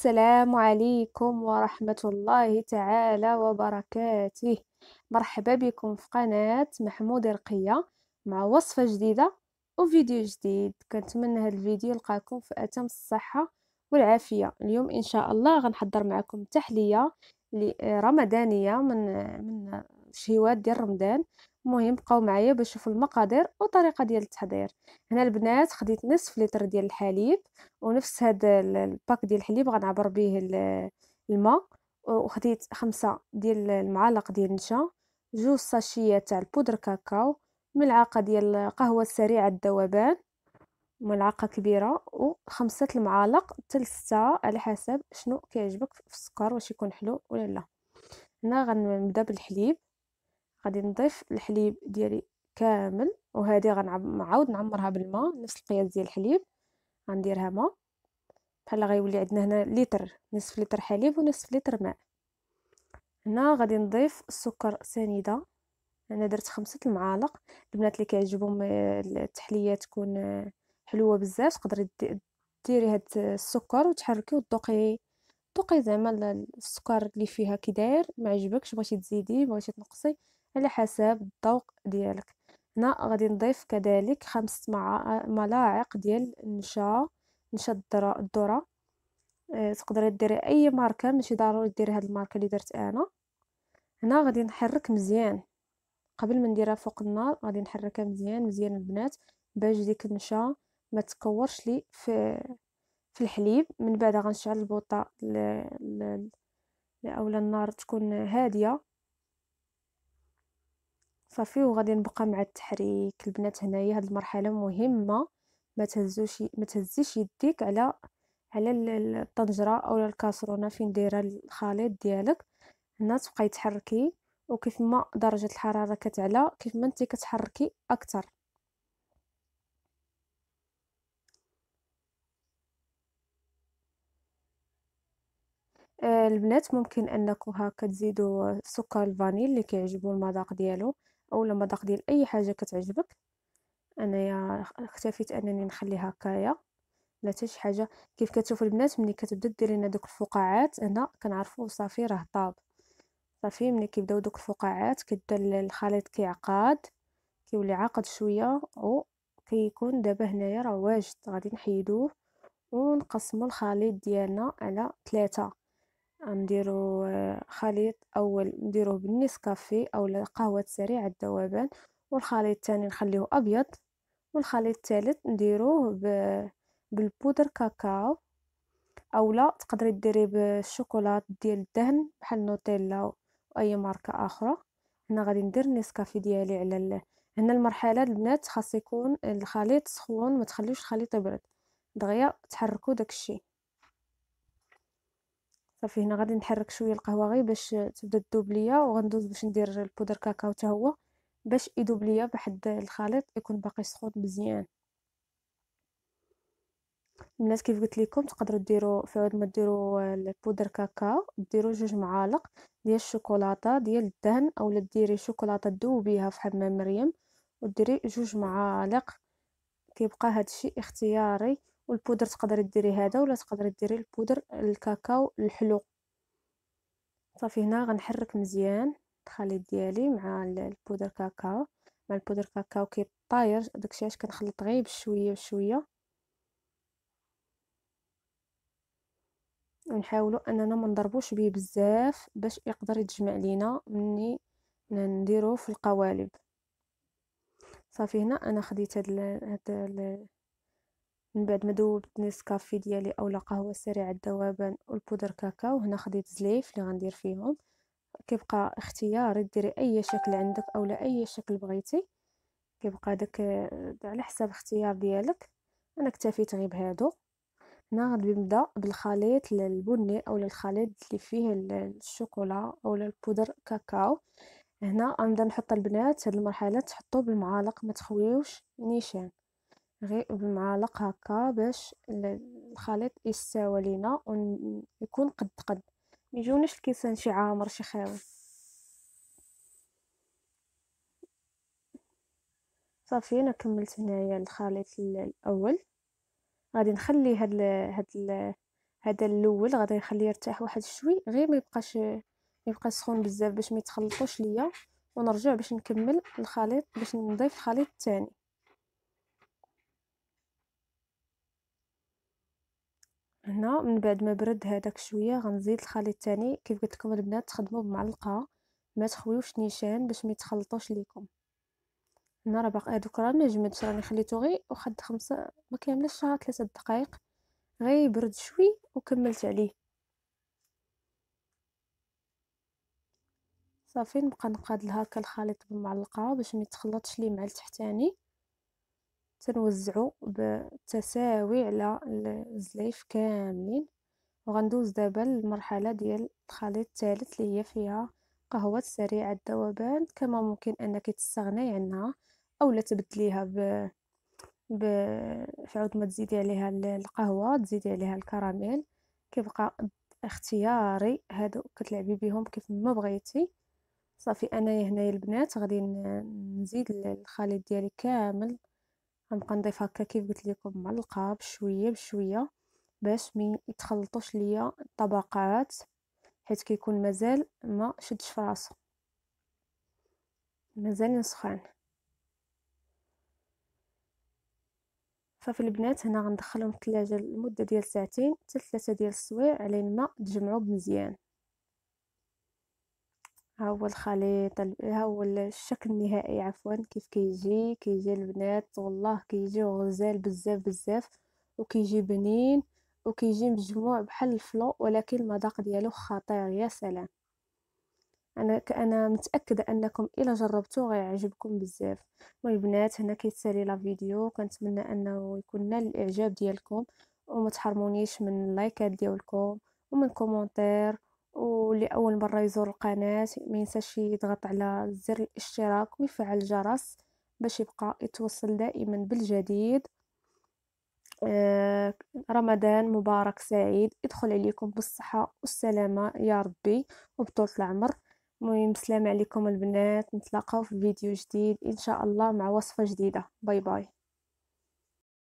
السلام عليكم ورحمة الله تعالى وبركاته مرحبا بكم في قناة محمود رقية مع وصفة جديدة وفيديو جديد كنتمنى هذا الفيديو يلقاكم في أتم الصحة والعافية اليوم إن شاء الله غنحضر معكم تحلية رمضانية من من شهوات ديال رمضان مهم بقاو معايا باش نشوفوا المقادير وطريقه ديال التحضير هنا البنات خديت نصف لتر ديال الحليب ونفس هذا الباك ديال الحليب غنعبر به الماء وخديت خمسة ديال المعالق ديال النشا جوج ساشيات تاع البودر كاكاو ملعقه ديال القهوه السريعه الذوبان ملعقه كبيره وخمسه المعالق حتى على حسب شنو كيعجبك في السكر واش يكون حلو ولا لا هنا غنبدا بالحليب غادي نضيف الحليب ديالي كامل وهذه غنعاود نعمرها بالماء نفس القياس ديال الحليب غنديرها ماء بحال غيولي عندنا هنا لتر نصف لتر حليب ونصف لتر ماء هنا غادي نضيف السكر سنيده انا درت خمسة المعالق البنات اللي كيعجبهم آه، التحليه تكون آه، حلوه بزاف تقدري ديري هاد السكر وتحركي وتذوقي ذوقي زعما السكر اللي فيها كي داير ما عجبكش بغيتي تزيدي بغيتي تنقصي على حسب الذوق ديالك هنا غادي نضيف كذلك خمس ملاعق ديال النشا نشا الذره آه، تقدري ديري اي ماركه ماشي ضروري ديري هاد الماركه اللي درت انا هنا غادي نحرك مزيان قبل ما نديرها فوق النار غادي نحركها مزيان مزيان البنات باش ديك النشا ما تكورش لي في في الحليب من بعد غنشعل البوطه ل... ل... ل... اولا النار تكون هاديه صافي وغادي نبقى مع التحريك البنات هنايا هاد المرحله مهمه ما تهزوش ما تهزيش يديك على على الطنجره او الكاسرونه فين دايره الخليط ديالك هنا تبقاي تحركي وكيف ما درجه الحراره كتعلى كيف ما انت كتحركي اكثر آه، البنات ممكن انكم هكا تزيدوا سكر الفانيل اللي كيعجبو المذاق ديالو او لما ديال اي حاجه كتعجبك انايا اختفيت انني نخليها هكايا لا حتى شي حاجه كيف كتشوفوا البنات ملي كتبدا دير لنا دوك الفقاعات هنا كنعرفوا صافي راه طاب صافي ملي كيبداو دوك الفقاعات كيبدا الخليط كيعقد كيولي عاقد شويه كيكون دابا هنايا راه واجد غادي نحيدوه ونقسموا الخليط ديالنا على ثلاثة نديرو آه، خليط اول نديروه بالنسكافي او قهوه سريعه الذوبان والخليط الثاني نخليه ابيض والخليط الثالث نديروه بالبودر كاكاو اولا تقدري ديري بالشوكولات ديال الدهن بحال نوتيلا واي ماركه اخرى هنا غادي ندير النسكافي ديالي على هنا المرحله البنات خاص يكون الخليط سخون ما تخليوش الخليط يبرد دغيا تحركوا داكشي صافي هنا غادي نحرك شويه القهوه غير باش تبدا تذوب ليا وغندوز باش ندير البودر كاكاو حتى هو باش يذوب ليا بحد الخليط يكون باقي سخون مزيان الناس كيف قلت لكم تقدروا ديروا في عود ما ديروا البودر كاكاو ديروا جوج معالق ديال الشوكولاته ديال الدهن اولا ديري شوكولاته ذوبيها في حمام مريم وديري جوج معالق كيبقى هادشي اختياري والبودر تقدري ديري هذا ولا تقدري ديري البودر الكاكاو الحلو صافي هنا غنحرك مزيان الخليط ديالي مع البودر كاكاو مع البودر كاكاو كيطاير داكشي علاش كنخلط غير بشويه بشويه ونحاولوا اننا ما نضربوش بيه بزاف باش يقدر يتجمع لينا مني نديروه في القوالب صافي هنا انا خديت هاد هاد من بعد ما ذوبت نسكافي ديالي اولا قهوه سريعه الذوبان والبودر كاكاو هنا خديت زليف اللي غندير فيهم كيبقى اختياري ديري اي شكل عندك اولا اي شكل بغيتي كيبقى داك آه، على حساب اختيار ديالك انا اكتفيت غير بهادو هنا غادي نبدا بالخليط البني اولا الخليط اللي فيه الشوكولا اولا البودر كاكاو هنا غنبدا نحط البنات هاد المرحله تحطو بالمعالق ما تخويوش نيشان غير بالمعلق هكا باش الخليط يستوى لينا ويكون قد قد ميجونيش الكيسان شي عامر شي خاوي صافي انا كملت هنايا الخليط الاول غادي نخلي هاد هاد هذا الاول غادي نخليه يرتاح واحد شوي غير ما يبقاش ما يبقاش سخون بزاف باش ما يتخلطوش ليا ونرجع باش نكمل الخليط باش نضيف الخليط الثاني هنا من بعد ما برد هذاك شويه غنزيد الخليط الثاني كيف قلت لكم البنات تخدموا بمعلقه ما تخويوش نيشان باش ما يتخلطوش ليكم هنا راه باقي هذوك راه ما جمدش راني خليته غير واحد خمسه ما كاملش شهر ثلاثه دقائق غير برد شوي وكملت عليه صافي نبقى نقاد هكا الخليط بالمعلقه باش ما يتخلطش ليه مع التحتاني تنوزعو بالتساوي على الزلايف كاملين وغندوز دابا للمرحله ديال الخليط الثالث اللي هي فيها قهوه سريعه الذوبان كما ممكن انك تستغني عنها اولا تبدليها ب ب عود ما تزيدي عليها القهوه تزيدي عليها الكراميل كيبقى اختياري هادو كتلعبي بهم كيف ما بغيتي صافي انايا هنايا البنات غادي نزيد الخليط ديالي كامل غنبقى نضيف هكا كيف قلت لكم معلقه بشويه بشويه باش ما يتخلطوش ليا الطبقات حيت كيكون مازال ما شدش في مازال سخان صافي البنات هنا غندخلهم الثلاجه لمده ديال ساعتين حتى ثلاثه ديال السوايع على ما تجمعوا مزيان ها هو الخليط ال- ها هو الشكل النهائي عفوا كيف كيجي كيجي البنات والله كيجي غزال بزاف بزاف وكيجي بنين وكيجي مجموع بحال الفلو ولكن المذاق ديالو خطير يا سلام انا انا متاكده انكم الا جربتوه غيعجبكم بزاف البنات هنا كيتسالي لا فيديو كنتمنى انه يكون نال الاعجاب ديالكم وما تحرمونيش من اللايكات ديالكم ومن كومونتير اول مرة يزور القناة ما ينساش يضغط على زر الاشتراك ويفعل الجرس باش يبقى يتوصل دائما بالجديد آه رمضان مبارك سعيد ادخل عليكم بالصحة والسلامة يا ربي وبطولة العمر مهم سلام عليكم البنات نتلاقاو في فيديو جديد ان شاء الله مع وصفة جديدة باي باي